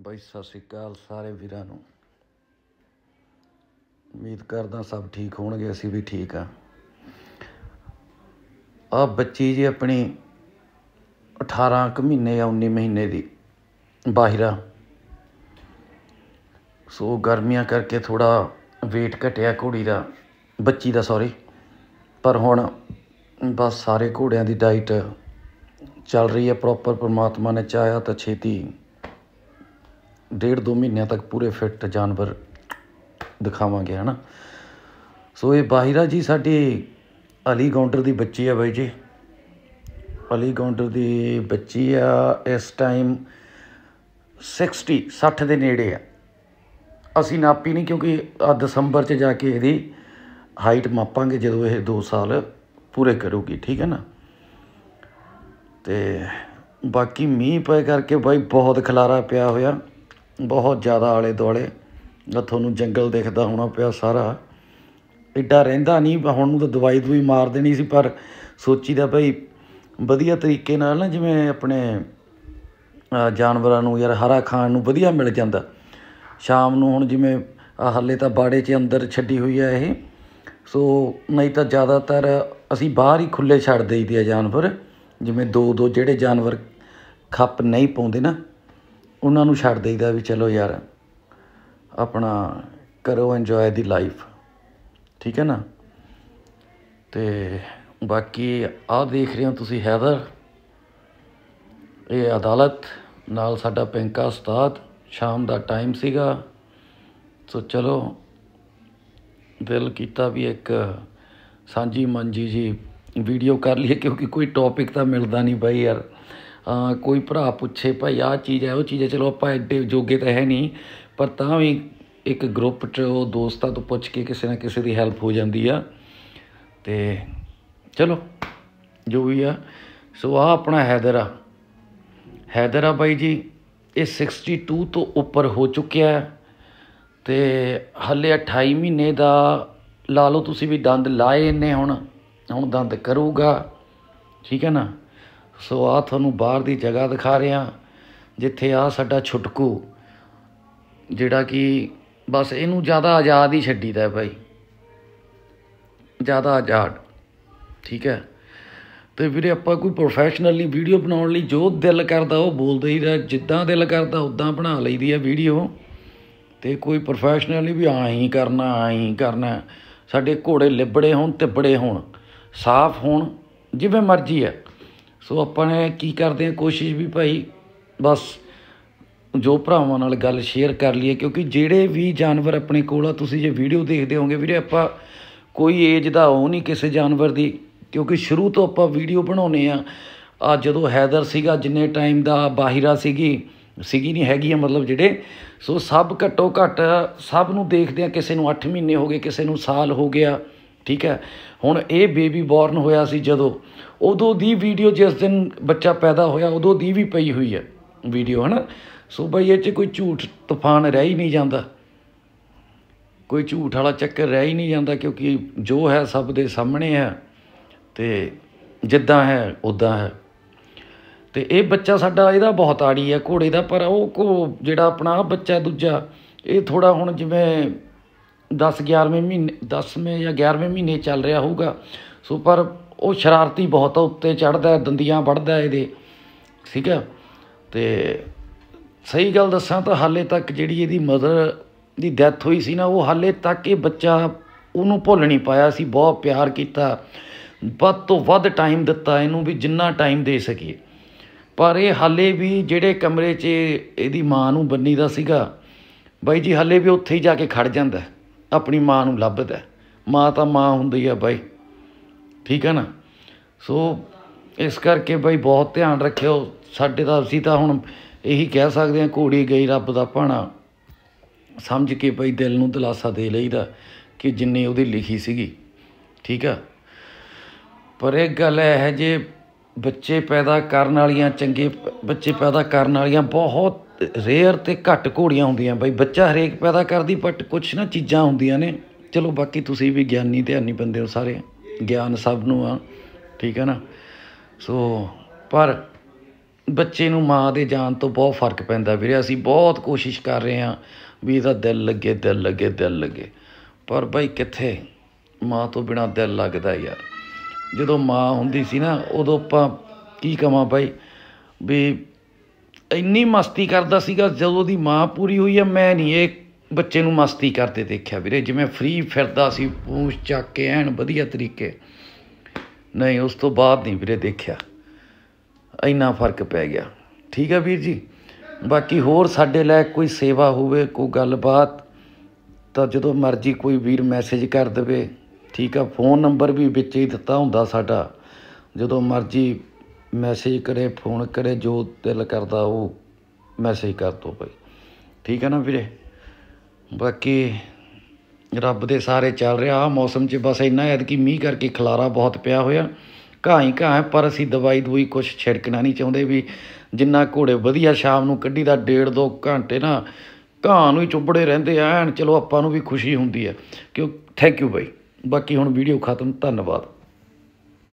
ਬਾਈ ਸਤਿ ਸ੍ਰੀ ਅਕਾਲ ਸਾਰੇ ਵੀਰਾਂ ਨੂੰ ਉਮੀਦ ਕਰਦਾ ਸਭ ਠੀਕ ਹੋਣਗੇ ਅਸੀਂ ਵੀ ਠੀਕ ਆ ਆ ਬੱਚੀ ਜੀ ਆਪਣੀ 18 ਕੁ ਮਹੀਨੇ ਆ 19 ਮਹੀਨੇ ਦੀ ਬਾਹਿਰਾ ਸੋ ਗਰਮੀਆਂ ਕਰਕੇ ਥੋੜਾ weight ਘਟਿਆ ਘੋੜੀ ਦਾ ਬੱਚੀ ਦਾ ਸੌਰੀ ਪਰ ਹੁਣ ਬਸ ਸਾਰੇ ਘੋੜਿਆਂ ਦੀ ਡਾਈਟ ਚੱਲ ਰਹੀ ਹੈ ਪ੍ਰੋਪਰ ਪਰਮਾਤਮਾ ਨੇ ਚਾਹਿਆ ਤਾਂ ਛੇਤੀ ਡੇਢ ਦੋ ਮਹੀਨਿਆਂ ਤੱਕ ਪੂਰੇ ਫਿੱਟ ਜਾਨਵਰ ਦਿਖਾਵਾਂਗੇ ਹਨਾ ਸੋ ਇਹ ਬਾਹਿਰਾ ਜੀ ਸਾਡੀ ਅਲੀ ਗੌਂਡਰ ਦੀ ਬੱਚੀ ਆ ਬਾਈ ਜੀ ਅਲੀ ਗੌਂਡਰ ਦੀ ਬੱਚੀ ਆ ਇਸ ਟਾਈਮ 60 60 ਦੇ ਨੇੜੇ ਆ ਅਸੀਂ ਨਾਪੀ ਨਹੀਂ ਕਿਉਂਕਿ ਆ ਦਸੰਬਰ 'ਚ ਜਾ ਕੇ ਇਹਦੀ ਹਾਈਟ ਮਾਪਾਂਗੇ ਜਦੋਂ ਇਹ 2 ਸਾਲ ਪੂਰੇ ਕਰੂਗੀ ਠੀਕ ਹੈ ਨਾ ਤੇ ਬਾਕੀ ਮੀਂਹ ਪਏ ਕਰਕੇ ਬਾਈ ਬਹੁਤ ਖਲਾਰਾ ਪਿਆ ਹੋਇਆ ਬਹੁਤ ਜ਼ਿਆਦਾ ਆਲੇ ਦੁਆਲੇ ਤੁਹਾਨੂੰ ਜੰਗਲ ਦਿਖਦਾ ਹੋਣਾ ਪਿਆ ਸਾਰਾ ਐਡਾ ਰਹਿੰਦਾ ਨਹੀਂ ਹੁਣ ਨੂੰ ਤਾਂ ਦਵਾਈ ਦੂਈ ਮਾਰ ਦੇਣੀ ਸੀ ਪਰ ਸੋਚੀਦਾ ਭਾਈ ਵਧੀਆ ਤਰੀਕੇ ਨਾਲ ਨਾ ਜਿਵੇਂ ਆਪਣੇ ਜਾਨਵਰਾਂ ਨੂੰ ਯਾਰ ਹਰਾ ਖਾਣ ਨੂੰ ਵਧੀਆ ਮਿਲ ਜਾਂਦਾ ਸ਼ਾਮ ਨੂੰ ਹੁਣ ਜਿਵੇਂ ਹੱਲੇ ਤਾਂ ਬਾੜੇ 'ਚ ਅੰਦਰ ਛੱਡੀ ਹੋਈ ਹੈ ਇਹ ਸੋ ਨਹੀਂ ਤਾਂ ਜ਼ਿਆਦਾਤਰ ਅਸੀਂ ਬਾਹਰ ਹੀ ਖੁੱਲੇ ਛੱਡ ਦੇਈਦੇ ਆ ਜਾਨਵਰ ਜਿਵੇਂ ਦੋ ਦੋ ਜਿਹੜੇ ਜਾਨਵਰ ਖੱਪ ਨਹੀਂ ਪਾਉਂਦੇ ਨਾ ਉਹਨਾਂ ਨੂੰ ਛੱਡ ਦੇਈਦਾ ਵੀ ਚਲੋ ਯਾਰ ਆਪਣਾ ਕਰੋ ਇੰਜੋਏ ਦੀ ਲਾਈਫ ਠੀਕ ਹੈ ਨਾ ਤੇ ਬਾਕੀ ਆ ਦੇਖ ਰਹੇ ਹੋ ਤੁਸੀਂ ਹੈਦਰ ਇਹ ਅਦਾਲਤ ਨਾਲ ਸਾਡਾ ਪਿੰਕਾ ਉਸਤਾਦ ਸ਼ਾਮ ਦਾ ਟਾਈਮ ਸੀਗਾ ਸੋ ਚਲੋ ਦਿਲ ਕੀਤਾ ਵੀ ਇੱਕ ਸਾਂਝੀ ਮੰਜੀ ਜੀ ਵੀਡੀਓ ਕਰ ਲਈਏ ਕਿਉਂਕਿ ਕੋਈ ਟੌਪਿਕ ਤਾਂ ਮਿਲਦਾ ਨਹੀਂ ਬਾਈ ਯਾਰ ਕੋਈ ਭਰਾ ਪੁੱਛੇ ਭਾਈ ਆ ਚੀਜ਼ ਹੈ ਉਹ ਚੀਜ਼ ਚਲੋ ਆਪਾਂ ਐਡੇ ਜੋਗੇ ਤਾਂ ਹੈ ਨਹੀਂ ਪਰ ਤਾਂ ਵੀ ਇੱਕ ਗਰੁੱਪ 'ਚ ਉਹ ਦੋਸਤਾਂ ਤੋਂ ਪੁੱਛ ਕੇ ਕਿਸੇ ਨਾ ਕਿਸੇ ਦੀ ਹੈਲਪ ਹੋ ਜਾਂਦੀ ਆ ਤੇ ਚਲੋ ਜੋ ਵੀ ਆ ਸੋ ਆ ਆਪਣਾ ਹੈਦਰ ਆ ਹੈਦਰ ਆ ਬਾਈ ਜੀ ਇਹ 62 ਤੋਂ ਉੱਪਰ ਹੋ ਚੁੱਕਿਆ ਤੇ ਹੱਲੇ 28 ਮਹੀਨੇ ਦਾ ਲਾ ਲਓ ਤੁਸੀਂ ਵੀ ਦੰਦ ਲਾਏ ਨੇ ਹੁਣ ਹੁਣ ਦੰਦ ਕਰੂਗਾ ਠੀਕ ਹੈ ਨਾ ਸੋ ਆ ਤੁਹਾਨੂੰ ਬਾਹਰ ਦੀ ਜਗ੍ਹਾ ਦਿਖਾ ਰਿਹਾ ਜਿੱਥੇ ਆ ਸਾਡਾ ਛੁਟਕੂ ਜਿਹੜਾ ਕਿ ਬਸ ਇਹਨੂੰ ਜ਼ਿਆਦਾ ਆਜ਼ਾਦ ਹੀ ਛੱਡੀਦਾ ਭਾਈ ਜ਼ਿਆਦਾ ਆਜ਼ਾਦ ਠੀਕ ਹੈ ਤੇ ਵੀਰੇ ਆਪਾਂ ਕੋਈ ਪ੍ਰੋਫੈਸ਼ਨਲੀ ਵੀਡੀਓ ਬਣਾਉਣ ਲਈ ਜੋ ਦਿਲ ਕਰਦਾ ਉਹ ਹੀ ਦਈਦਾ ਜਿੱਦਾਂ ਦਿਲ ਕਰਦਾ ਉਦਾਂ ਬਣਾ ਲਈਦੀ ਆ ਵੀਡੀਓ ਤੇ ਕੋਈ ਪ੍ਰੋਫੈਸ਼ਨਲੀ ਵੀ ਆਂ ਹੀ ਕਰਨਾ ਆਂ ਹੀ ਕਰਨਾ ਸਾਡੇ ਘੋੜੇ ਲਿਬੜੇ ਹੋਣ ਤੇ ਬੜੇ ਹੋਣ ਸਾਫ਼ ਹੋਣ ਜਿਵੇਂ ਮਰਜ਼ੀ ਹੈ ਸੋ ਆਪਾਂ ਨੇ ਕੀ ਕਰਦੇ ਆ ਕੋਸ਼ਿਸ਼ ਵੀ ਭਾਈ ਬਸ ਜੋ ਭਰਾਵਾਂ ਨਾਲ ਗੱਲ ਸ਼ੇਅਰ ਕਰ ਲਈਏ ਕਿਉਂਕਿ ਜਿਹੜੇ ਵੀ ਜਾਨਵਰ ਆਪਣੇ ਕੋਲ ਆ ਤੁਸੀਂ ਜੇ ਵੀਡੀਓ ਦੇਖਦੇ ਹੋਗੇ ਵੀਰੇ ਆਪਾਂ ਕੋਈ ਏਜ ਦਾ ਹੋ ਨਹੀਂ ਕਿਸੇ ਜਾਨਵਰ ਦੀ ਕਿਉਂਕਿ ਸ਼ੁਰੂ ਤੋਂ ਆਪਾਂ ਵੀਡੀਓ ਬਣਾਉਨੇ ਆ ਆ ਜਦੋਂ ਹੈਦਰ ਸੀਗਾ ਜਿੰਨੇ ਟਾਈਮ ਦਾ ਬਾਹਿਰਾ ਸੀਗੀ ਸੀਗੀ ਨਹੀਂ ਹੈਗੀ ਮਤਲਬ ਜਿਹੜੇ ਸੋ ਸਭ ਘਟੋ ਘਟ ਸਭ ਨੂੰ ਦੇਖਦੇ ਆ ਕਿਸੇ ਨੂੰ 8 ਮਹੀਨੇ ਹੋ ਗਏ ਕਿਸੇ ਨੂੰ ਸਾਲ ਹੋ ਗਿਆ ਠੀਕ ਹੈ ਹੁਣ ਇਹ ਬੇਬੀ ਬੌਰਨ ਹੋਇਆ ਸੀ ਜਦੋਂ ਉਦੋਂ ਦੀ ਵੀਡੀਓ ਜਿਸ ਦਿਨ ਬੱਚਾ ਪੈਦਾ ਹੋਇਆ ਉਦੋਂ ਦੀ ਵੀ ਪਈ ਹੋਈ ਹੈ ਵੀਡੀਓ ਹਨਾ ਸੋ ਬਈ ਇਹ 'ਚ ਕੋਈ ਝੂਠ ਤੂਫਾਨ ਰਹਿ ਹੀ ਨਹੀਂ ਜਾਂਦਾ ਕੋਈ ਝੂਠ ਵਾਲਾ ਚੱਕਰ ਰਹਿ ਹੀ ਨਹੀਂ ਜਾਂਦਾ ਕਿਉਂਕਿ ਜੋ ਹੈ ਸਭ ਦੇ ਸਾਹਮਣੇ ਹੈ ਤੇ ਜਿੱਦਾਂ ਹੈ ਉਦਾਂ ਹੈ ਤੇ ਇਹ ਬੱਚਾ ਸਾਡਾ ਇਹਦਾ ਬਹੁਤ ਆੜੀ ਹੈ ਘੋੜੇ ਦਾ ਪਰ ਉਹ ਕੋ ਜਿਹੜਾ ਆਪਣਾ ਬੱਚਾ ਦੂਜਾ ਇਹ ਥੋੜਾ ਹੁਣ ਜਿਵੇਂ 10 11ਵੇਂ ਮਹੀਨੇ 10ਵੇਂ ਜਾਂ 11ਵੇਂ ਮਹੀਨੇ ਚੱਲ ਰਿਹਾ ਹੋਊਗਾ ਸੋ ਪਰ ਉਹ ਸ਼ਰਾਰਤੀ ਬਹੁਤ ਉੱਤੇ ਚੜਦਾ ਦੰਦੀਆਂ ਵੱਢਦਾ ਇਹਦੇ ਠੀਕ ਹੈ ਤੇ ਸਹੀ ਗੱਲ ਦੱਸਾਂ ਤਾਂ ਹਾਲੇ ਤੱਕ ਜਿਹੜੀ ਇਹਦੀ ਮਦਰ ਦੀ ਡੈਥ ਹੋਈ ਸੀ ਨਾ ਉਹ ਹਾਲੇ ਤੱਕ ਇਹ ਬੱਚਾ ਉਹਨੂੰ ਭੁੱਲ ਨਹੀਂ ਪਾਇਆ ਸੀ ਬਹੁਤ ਪਿਆਰ ਕੀਤਾ ਵੱਧ ਤੋਂ ਵੱਧ ਟਾਈਮ ਦਿੱਤਾ ਇਹਨੂੰ ਵੀ ਜਿੰਨਾ ਟਾਈਮ ਦੇ ਸਕੀਏ ਪਰ ਇਹ ਹਾਲੇ ਵੀ ਜਿਹੜੇ ਕਮਰੇ 'ਚ ਇਹਦੀ ਮਾਂ ਨੂੰ ਬੰਨੀ ਦਾ ਸੀਗਾ ਬਾਈ ਜੀ ਹਾਲੇ ਵੀ ਉੱਥੇ ਹੀ ਜਾ ਕੇ ਖੜ ਜਾਂਦਾ ਆਪਣੀ ਮਾਂ ਨੂੰ ਲੱਭਦਾ ਮਾਂ ਤਾਂ ਮਾਂ ਹੁੰਦੀ ਆ ਬਾਈ ਠੀਕ ਹੈ ਨਾ ਸੋ ਇਸ ਕਰਕੇ ਬਾਈ ਬਹੁਤ ਧਿਆਨ ਰੱਖਿਓ ਸਾਡੇ ਤਾਂ ਅਸੀਂ ਤਾਂ ਹੁਣ ਇਹੀ ਕਹਿ ਸਕਦੇ ਆ ਘੋੜੀ ਗਈ ਰੱਬ ਦਾ ਪਾਣਾ ਸਮਝ ਕੇ ਬਾਈ ਦਿਲ ਨੂੰ ਦਿਲਾਸਾ ਦੇ ਲਈਦਾ ਕਿ ਜਿੰਨੇ ਉਹਦੀ ਲਿਖੀ ਸੀਗੀ ਠੀਕ ਆ ਪਰ ਇਹ ਗੱਲ ਹੈ ਜੇ ਬੱਚੇ ਪੈਦਾ ਕਰਨ ਵਾਲੀਆਂ ਚੰਗੇ ਬੱਚੇ ਪੈਦਾ ਕਰਨ ਵਾਲੀਆਂ ਬਹੁਤ ਰੇਅਰ ਤੇ ਘੱਟ ਘੋੜੀਆਂ ਹੁੰਦੀਆਂ ਬਈ ਬੱਚਾ ਹਰੇਕ ਪੈਦਾ ਕਰਦੀ ਬਟ ਕੁਝ ਨਾ ਚੀਜ਼ਾਂ ਹੁੰਦੀਆਂ ਨੇ ਚਲੋ ਬਾਕੀ ਤੁਸੀਂ ਵੀ ਗਿਆਨੀ ਧਿਆਨੀ ਬੰਦੇ ਹੋ ਸਾਰੇ ਗਿਆਨ ਸਭ ਨੂੰ ਆ ਠੀਕ ਹੈ ਨਾ ਸੋ ਪਰ ਬੱਚੇ ਨੂੰ ਮਾਂ ਦੇ ਜਾਣ ਤੋਂ ਬਹੁਤ ਫਰਕ ਪੈਂਦਾ ਵੀਰੇ ਅਸੀਂ ਬਹੁਤ ਕੋਸ਼ਿਸ਼ ਕਰ ਰਹੇ ਆ ਵੀ ਇਹਦਾ ਦਿਲ ਲੱਗੇ ਦਿਲ ਲੱਗੇ ਦਿਲ ਲੱਗੇ ਪਰ ਬਈ ਕਿੱਥੇ ਮਾਂ ਤੋਂ ਬਿਨਾ ਦਿਲ ਲੱਗਦਾ ਯਾਰ ਜਦੋਂ ਮਾਂ ਹੁੰਦੀ ਸੀ ਨਾ ਉਦੋਂ ਆਪਾਂ ਕੀ ਕਹਾਂ ਬਈ ਵੀ ਇੰਨੀ ਮਸਤੀ ਕਰਦਾ ਸੀਗਾ ਜਦੋਂ ਦੀ ਮਾਂ ਪੂਰੀ ਹੋਈ ਆ ਮੈਂ ਨਹੀਂ ਇਹ ਬੱਚੇ ਨੂੰ ਮਸਤੀ ਕਰਦੇ ਦੇਖਿਆ ਵੀਰੇ ਜਿਵੇਂ ਫ੍ਰੀ ਫਿਰਦਾ ਸੀ ਪੂੰਛ ਚੱਕ ਕੇ ਐਨ ਵਧੀਆ ਤਰੀਕੇ ਨਹੀਂ ਉਸ ਤੋਂ ਬਾਅਦ ਨਹੀਂ ਵੀਰੇ ਦੇਖਿਆ ਇੰਨਾ ਫਰਕ ਪੈ ਗਿਆ ਠੀਕ ਆ ਵੀਰ ਜੀ ਬਾਕੀ ਹੋਰ ਸਾਡੇ ਲਈ ਕੋਈ ਸੇਵਾ ਹੋਵੇ ਕੋਈ ਗੱਲਬਾਤ ਤਾਂ ਜਦੋਂ ਮਰਜ਼ੀ ਕੋਈ ਵੀਰ ਮੈਸੇਜ ਕਰ ਦੇਵੇ ਠੀਕ ਆ ਫੋਨ ਨੰਬਰ ਵੀ ਵਿੱਚ ਹੀ ਦਿੱਤਾ ਹੁੰਦਾ ਸਾਡਾ ਜਦੋਂ ਮਰਜ਼ੀ ਮੈਸੇਜ ਕਰੇ ਫੋਨ ਕਰੇ ਜੋ ਦਿਲ ਕਰਦਾ ਉਹ ਮੈਸੇਜ ਕਰ ਤੋ ਭਾਈ ਠੀਕ ਹੈ ਨਾ ਵੀਰੇ ਬਾਕੀ ਰੱਬ ਦੇ ਸਾਰੇ ਚੱਲ ਰਿਹਾ ਆ ਮੌਸਮ 'ਚ ਬਸ ਇੰਨਾ ਐਦ ਕਿ ਮੀਂਹ ਕਰਕੇ ਖਲਾਰਾ ਬਹੁਤ ਪਿਆ ਹੋਇਆ ਕਾਹੀਂ ਕਾਹੀਂ ਪਰ ਅਸੀਂ ਦਵਾਈ ਦੂਈ ਕੁਝ ਛਿੜਕਣਾ ਨਹੀਂ ਚਾਹੁੰਦੇ ਵੀ ਜਿੰਨਾ ਘੋੜੇ ਵਧੀਆ ਸ਼ਾਮ ਨੂੰ ਕੱਢੀ ਦਾ ਡੇਢ ਦੋ ਘੰਟੇ ਨਾ ਘਾਹ ਨੂੰ ਹੀ ਚੁੱਬੜੇ ਰਹਿੰਦੇ ਐਨ ਚਲੋ ਆਪਾਂ ਨੂੰ ਵੀ ਖੁਸ਼ੀ ਹੁੰਦੀ ਹੈ ਕਿਉਂ ਥੈਂਕ ਯੂ ਬਾਈ ਬਾਕੀ ਹੁਣ ਵੀਡੀਓ ਖਤਮ ਧੰਨਵਾਦ